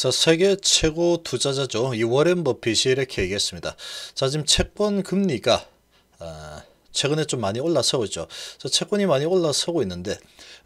자, 세계 최고 투자자죠. 이 워렌 버핏이 이렇게 얘기했습니다. 자, 지금 채권 금리가 아, 최근에 좀 많이 올라서고 있죠. 자, 채권이 많이 올라서고 있는데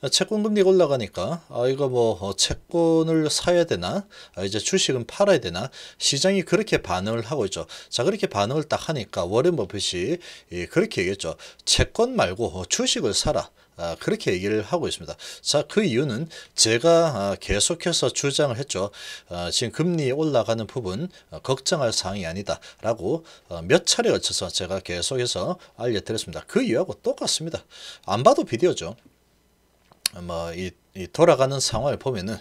아, 채권 금리가 올라가니까 아 이거 뭐 어, 채권을 사야 되나 아, 이제 주식은 팔아야 되나 시장이 그렇게 반응을 하고 있죠. 자 그렇게 반응을 딱 하니까 워렌 버핏이 예, 그렇게 얘기했죠. 채권 말고 어, 주식을 사라. 아, 그렇게 얘기를 하고 있습니다. 자, 그 이유는 제가 아, 계속해서 주장을 했죠. 아, 지금 금리 올라가는 부분 어, 걱정할 사항이 아니다라고 어, 몇 차례 걸쳐서 제가 계속해서 알려드렸습니다. 그 이유하고 똑같습니다. 안 봐도 비디오죠. 뭐이 이 돌아가는 상황을 보면은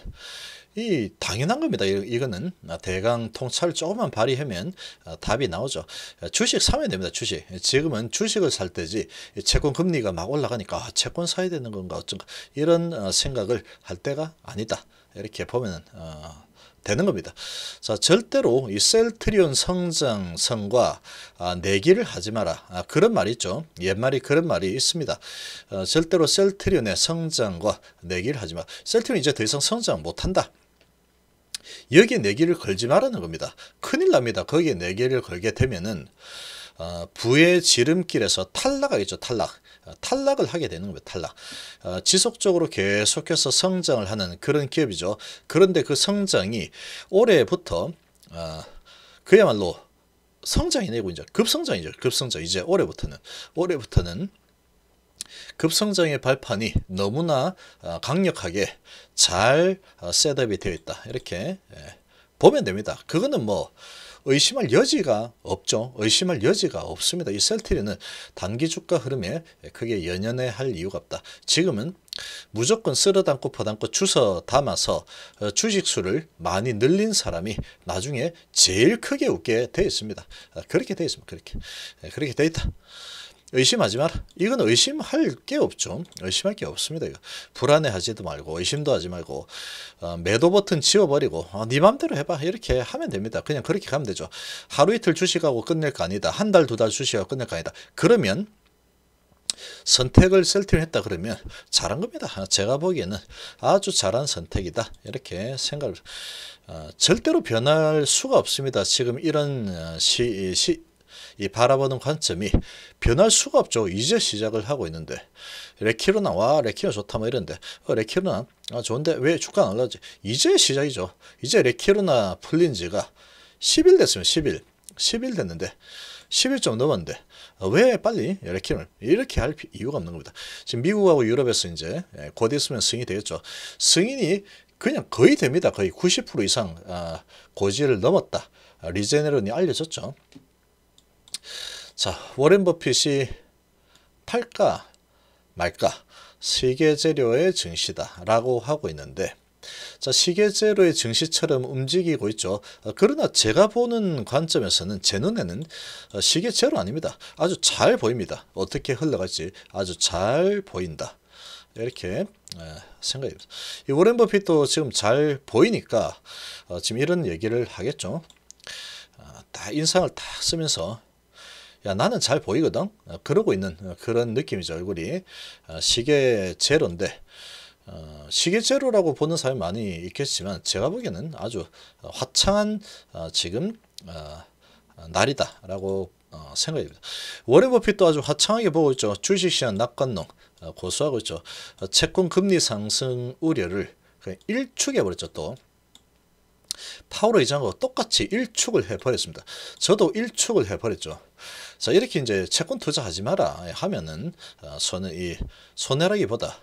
이 당연한 겁니다. 이거는 아, 대강 통찰 조금만 발휘하면 아, 답이 나오죠. 아, 주식 사면 됩니다. 주식. 지금은 주식을 살 때지 채권 금리가 막 올라가니까 채권 사야 되는 건가 어쩐가 이런 어, 생각을 할 때가 아니다. 이렇게 보면은 어, 되는 겁니다. 자, 절대로 이 셀트리온 성장성과 아, 내기를 하지 마라. 아, 그런 말이 있죠. 옛말이 그런 말이 있습니다. 어, 절대로 셀트리온의 성장과 내기를 하지 마. 셀트리온 이제 더 이상 성장 못한다. 여기에 내기를 네 걸지 말라는 겁니다. 큰일 납니다. 거기에 내기를 네 걸게 되면은 어, 부의 지름길에서 탈락하겠죠. 탈락. 어, 탈락을 하게 되는 겁니다. 탈락. 어, 지속적으로 계속해서 성장을 하는 그런 기업이죠. 그런데 그 성장이 올해부터 어, 그야말로 성장이 내고 이제 급성장이죠. 급성장. 이제 올해부터는 올해부터는 급성장의 발판이 너무나 아, 강력하게 잘 아, 셋업이 되어 있다. 이렇게 예, 보면 됩니다. 그거는 뭐 의심할 여지가 없죠. 의심할 여지가 없습니다. 이 셀트리는 단기 주가 흐름에 크게 연연해 할 이유가 없다. 지금은 무조건 쓸어 담고 퍼담고 주서 담아서 어, 주식수를 많이 늘린 사람이 나중에 제일 크게 웃게 되어 있습니다. 아, 그렇게 되어 있습니다. 그렇게. 예, 그렇게 되어 있다. 의심하지 마라. 이건 의심할 게 없죠. 의심할 게 없습니다. 이거. 불안해하지도 말고 의심도 하지 말고 어, 매도 버튼 지워버리고 어, 네 맘대로 해봐 이렇게 하면 됩니다. 그냥 그렇게 가면 되죠. 하루 이틀 주식하고 끝낼 거 아니다. 한 달 두 달 주식하고 끝낼 거 아니다. 그러면 선택을 셀트를 했다 그러면 잘한 겁니다. 제가 보기에는 아주 잘한 선택이다. 이렇게 생각을 어, 절대로 변할 수가 없습니다. 지금 이런 어, 시, 시이 바라보는 관점이 변할 수가 없죠. 이제 시작을 하고 있는데 레키로나 와 레키로 좋다 뭐 이런데 어, 레키로나 아, 좋은데 왜 주가 안 올라지? 이제 시작이죠. 이제 레키로나 풀린 지가 10일 됐으면 10일 10일 됐는데 10일 좀 넘었는데 어, 왜 빨리 레키를 이렇게 할 이유가 없는 겁니다. 지금 미국하고 유럽에서 이제 예, 곧 있으면 승인이 되겠죠. 승인이 그냥 거의 됩니다. 거의 90% 이상 아, 고지를 넘었다. 아, 리제네론이 알려졌죠. 자, 워렌 버핏이 팔까 말까 시계재료의 증시다라고 하고 있는데 자, 시계재료의 증시처럼 움직이고 있죠. 어, 그러나 제가 보는 관점에서는 제 눈에는 시계재료 어, 아닙니다. 아주 잘 보입니다. 어떻게 흘러갈지 아주 잘 보인다. 이렇게 어, 생각이 듭니다. 이 워렌 버핏도 지금 잘 보이니까 지금 이런 얘기를 하겠죠. 다 인상을 다 쓰면서 야 나는 잘 보이거든 어, 그러고 있는 어, 그런 느낌이죠 얼굴이 시계 제로인데 어, 시계 제로라고 어, 보는 사람이 많이 있겠지만 제가 보기에는 아주 화창한 어, 지금 어, 날이다라고 생각입니다. 워렌 버핏도 아주 화창하게 보고 있죠. 주식시장 낙관론 고수하고 있죠. 채권 금리 상승 우려를 그 일축해버렸죠 또. 파우로 이장과 똑같이 일축을 해버렸습니다. 저도 일축을 해버렸죠. 자 이렇게 이제 채권 투자하지 마라 하면은 어, 손은 이 손해라기보다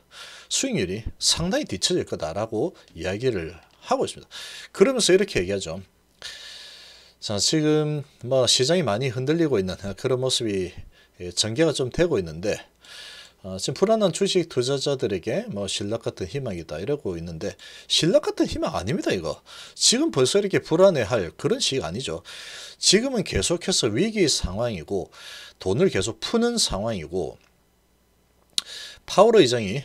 수익률이 상당히 뒤처질 거다라고 이야기를 하고 있습니다. 그러면서 이렇게 얘기하죠. 자 지금 뭐 시장이 많이 흔들리고 있는 그런 모습이 예, 전개가 좀 되고 있는데 어, 지금 불안한 주식 투자자들에게 뭐 신락 같은 희망이다 이러고 있는데 신락 같은 희망 아닙니다 이거 지금 벌써 이렇게 불안해할 그런 시기 아니죠 지금은 계속해서 위기 상황이고 돈을 계속 푸는 상황이고 파월 의장이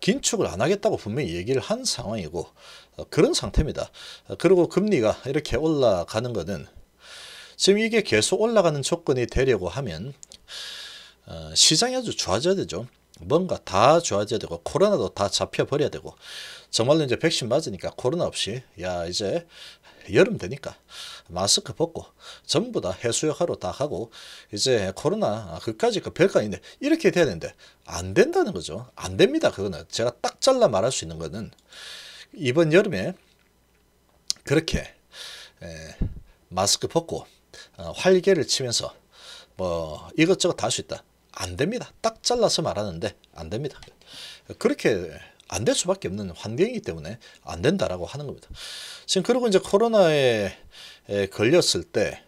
긴축을 안 하겠다고 분명히 얘기를 한 상황이고 어, 그런 상태입니다 어, 그리고 금리가 이렇게 올라가는 것은 지금 이게 계속 올라가는 조건이 되려고 하면 어, 시장이 아주 좋아져야 되죠. 뭔가 다 좋아져야 되고 코로나도 다 잡혀버려야 되고 정말로 이제 백신 맞으니까 코로나 없이 야 이제 여름 되니까 마스크 벗고 전부 다해수욕하러다 하고 이제 코로나 아, 그까지 그 별관인데 이렇게 돼야 되는데 안 된다는 거죠. 안 됩니다. 그거는 제가 딱 잘라 말할 수 있는 거는 이번 여름에 그렇게 에, 마스크 벗고 어, 활개를 치면서 뭐 이것저것 다 할 수 있다. 안 됩니다. 딱 잘라서 말하는데 안 됩니다. 그렇게 안 될 수밖에 없는 환경이기 때문에 안 된다라고 하는 겁니다. 지금 그리고 이제 코로나에 걸렸을 때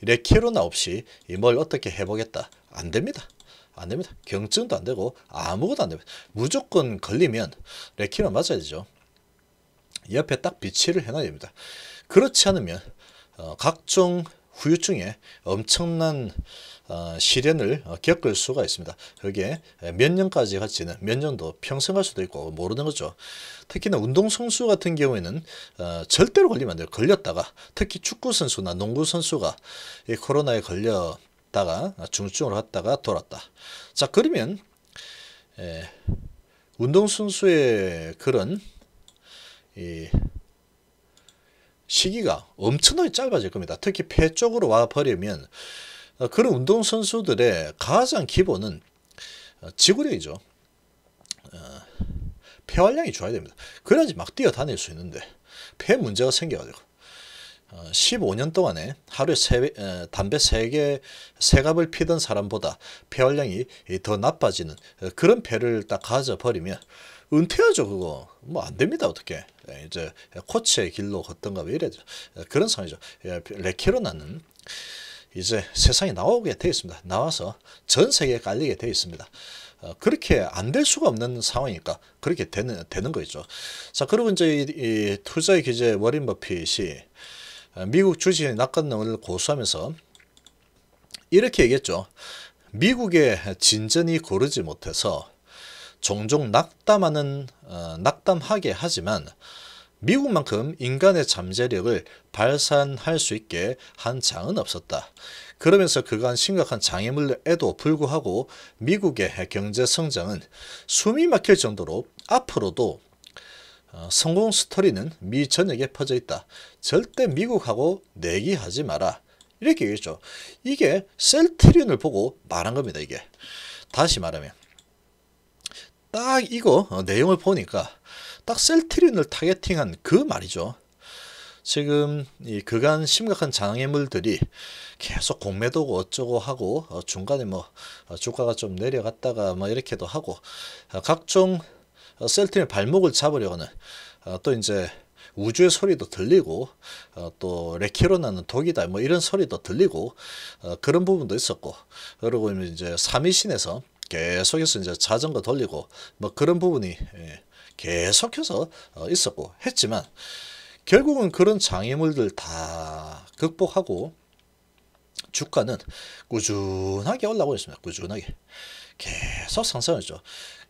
레키로나 없이 이뭘 어떻게 해보겠다 안 됩니다. 안 됩니다. 경증도 안 되고 아무것도 안 됩니다. 무조건 걸리면 레키로 맞아야 되죠. 옆에 딱 비치를 해놔야 됩니다. 그렇지 않으면 어, 각종 후유증에 엄청난 어, 시련을 어, 겪을 수가 있습니다. 그게 몇 년까지 같지는 몇 년도 평생 갈 수도 있고 모르는 거죠. 특히나 운동선수 같은 경우에는 어, 절대로 걸리면 안 돼요. 걸렸다가 특히 축구선수나 농구선수가 코로나에 걸렸다가 중증으로 갔다가 돌았다. 자 그러면 예, 운동선수의 그런 이 시기가 엄청나게 짧아질 겁니다. 특히 폐 쪽으로 와버리면 어, 그런 운동선수들의 가장 기본은 어, 지구력이죠. 어, 폐활량이 좋아야 됩니다. 그래야지 막 뛰어다닐 수 있는데 폐 문제가 생겨가지고 15년 동안에 하루에 3 담배 3개, 3갑을 피던 사람보다 폐활량이 더 나빠지는 그런 폐를 딱 가져버리면 은퇴하죠 그거 뭐 안됩니다 어떻게 예, 이제 코치의 길로 걷던가 왜 뭐 이래죠 그런 상황이죠 예, 레키로 나는 이제 세상에 나오게 되어 있습니다. 나와서 전 세계에 깔리게 되어 있습니다. 어, 그렇게 안 될 수가 없는 상황이니까 그렇게 되는, 되는 거죠. 자, 그리고 이제 이, 이 투자의 기재 워린 버핏이 어, 미국 주식의 낙관론을 고수하면서 이렇게 얘기했죠. 미국의 진전이 고르지 못해서 종종 낙담하는, 어, 낙담하게 하지만 미국만큼 인간의 잠재력을 발산할 수 있게 한 장은 없었다. 그러면서 그간 심각한 장애물에도 불구하고 미국의 경제 성장은 숨이 막힐 정도로 앞으로도 어, 성공 스토리는 미 전역에 퍼져 있다. 절대 미국하고 내기하지 마라. 이렇게 얘기했죠. 이게 셀트리온을 보고 말한 겁니다. 이게 다시 말하면 딱 이거 어, 내용을 보니까 딱셀트린을 타겟팅한 그 말이죠. 지금 이 그간 심각한 장애물들이 계속 공매도고 어쩌고 하고 어 중간에 뭐 어, 주가가 좀 내려갔다가 뭐 이렇게도 하고 어, 각종 어, 셀트린 발목을 잡으려는 또 이제 우주의 소리도 들리고 또 레키로나는 독이다 뭐 이런 소리도 들리고 그런 부분도 있었고 그리고 이제 삼위신에서 계속해서 이제 자전거 돌리고 뭐 그런 부분이 예, 계속해서 어, 있었고 했지만 결국은 그런 장애물들 다 극복하고 주가는 꾸준하게 올라오고 있습니다. 꾸준하게 계속 상승했죠.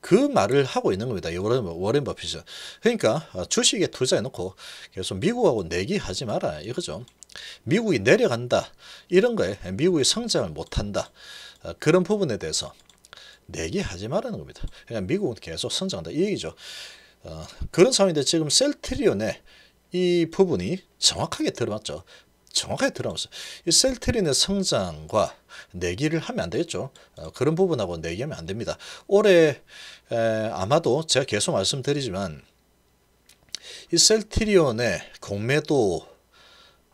그 말을 하고 있는 겁니다. 워렌, 워렌 버핏이 죠 그러니까 어, 주식에 투자해놓고 계속 미국하고 내기하지 마라 이거죠. 미국이 내려간다 이런 거에 미국이 성장을 못한다 어, 그런 부분에 대해서 내기하지 말라는 겁니다. 그냥 그러니까 미국은 계속 성장한다 이 얘기죠. 어, 그런 상황인데 지금 셀트리온의 이 부분이 정확하게 들어맞죠. 정확하게 들어맞어요. 셀트리온의 성장과 내기를 하면 안 되겠죠. 어, 그런 부분하고 내기하면 안 됩니다. 올해 에, 아마도 제가 계속 말씀드리지만 이 셀트리온의 공매도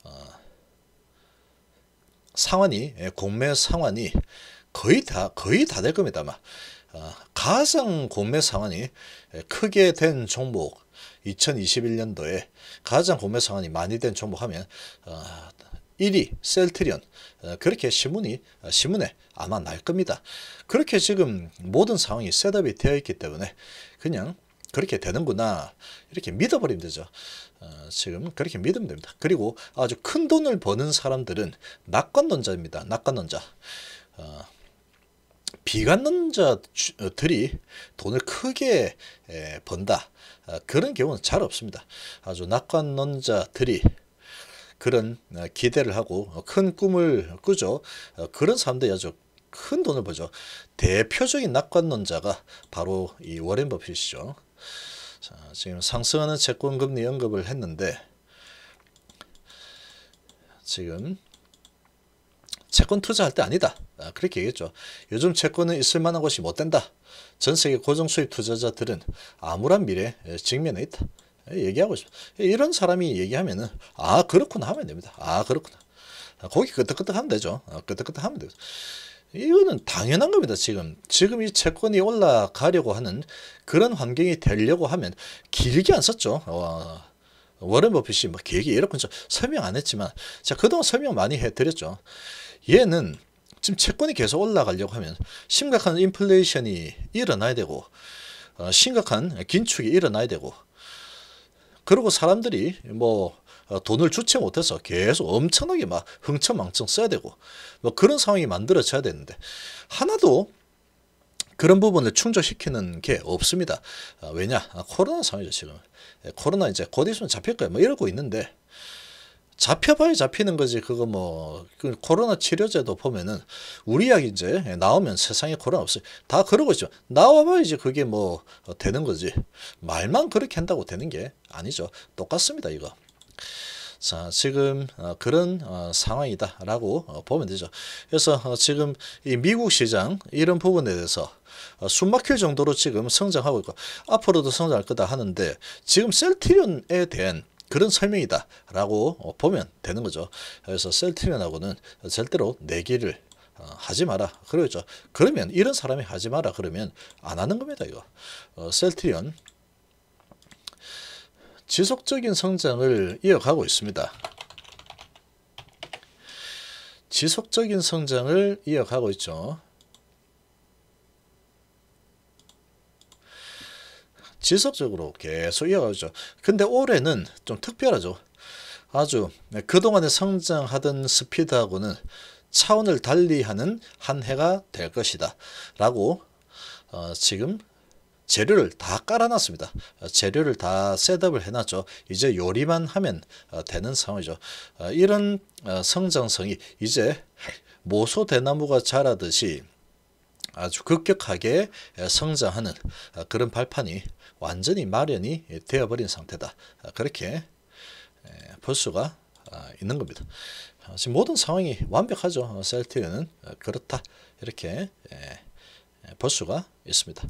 어, 상환이 예, 공매 상환이 거의 다 거의 다 될 겁니다 아마 아, 가장 공매 상한이 크게 된 종목 2021년도에 가장 공매 상한이 많이 된 종목 하면 1위 아, 셀트리온 어, 그렇게 신문이 아, 신문에 아마 날 겁니다. 그렇게 지금 모든 상황이 셋업이 되어 있기 때문에 그냥 그렇게 되는구나 이렇게 믿어버리면 되죠. 어, 지금 그렇게 믿으면 됩니다. 그리고 아주 큰 돈을 버는 사람들은 낙관론자입니다. 낙관론자. 어, 비관론자들이 어, 돈을 크게 번다 아, 그런 경우는 잘 없습니다. 아주 낙관론자들이 그런 어, 기대를 하고 어, 큰 꿈을 꾸죠. 그런 사람들이 아주 큰 돈을 버죠. 대표적인 낙관론자가 바로 이 워렌 버핏이죠. 자, 지금 상승하는 채권금리 언급을 했는데 지금 채권 투자할 때 아니다. 아, 그렇게 얘기했죠. 요즘 채권은 있을 만한 것이 못 된다. 전 세계 고정 수입 투자자들은 암울한 미래 직면해 있다. 얘기하고 있어. 이런 사람이 얘기하면은 아 그렇구나 하면 됩니다. 아 그렇구나. 아, 거기 끄떡끄떡 하면 되죠. 아, 끄떡끄떡 하면 되죠. 이거는 당연한 겁니다. 지금 지금 이 채권이 올라가려고 하는 그런 환경이 되려고 하면 길게 안 썼죠. 와. 워런 버핏이 막 계획이 이렇게 설명 안 했지만 자 그동안 설명 많이 해드렸죠. 얘는 지금 채권이 계속 올라가려고 하면 심각한 인플레이션이 일어나야 되고 어, 심각한 긴축이 일어나야 되고 그리고 사람들이 뭐 어, 돈을 주체 못해서 계속 엄청나게 막 흥청망청 써야 되고 뭐 그런 상황이 만들어져야 되는데 하나도 그런 부분을 충족시키는 게 없습니다. 아, 왜냐? 아, 코로나 상황이죠, 지금. 예, 코로나 이제 곧 있으면 잡힐 거야. 뭐 이러고 있는데 잡혀봐야 잡히는 거지. 그거 뭐, 그 코로나 치료제도 보면은, 우리 약 이제 나오면 세상에 코로나 없어요. 다 그러고 있죠. 나와봐야지 그게 뭐, 되는 거지. 말만 그렇게 한다고 되는 게 아니죠. 똑같습니다, 이거. 자, 지금 어, 그런 어, 상황이다라고 어, 보면 되죠. 그래서 지금 이 미국 시장 이런 부분에 대해서 숨막힐 정도로 지금 성장하고 있고 앞으로도 성장할 거다 하는데 지금 셀트리온에 대한 그런 설명이다 라고 보면 되는 거죠. 그래서 셀트리온하고는 절대로 내기를 하지 마라. 그러죠. 그러면 이런 사람이 하지 마라. 그러면 안 하는 겁니다. 이거 셀트리온 지속적인 성장을 이어가고 있습니다. 지속적인 성장을 이어가고 있죠. 지속적으로 계속 이어가죠. 근데 올해는 좀 특별하죠. 아주 그동안의 성장하던 스피드하고는 차원을 달리하는 한 해가 될 것이다. 라고 어, 지금 재료를 다 깔아놨습니다. 어, 재료를 다 셋업을 해놨죠. 이제 요리만 하면 어, 되는 상황이죠. 어, 이런 성장성이 이제 모소 대나무가 자라듯이 아주 급격하게 성장하는 그런 발판이 완전히 마련이 되어버린 상태다. 그렇게 볼 수가 있는 겁니다. 지금 모든 상황이 완벽하죠. 셀티는 그렇다. 이렇게 볼 수가 있습니다.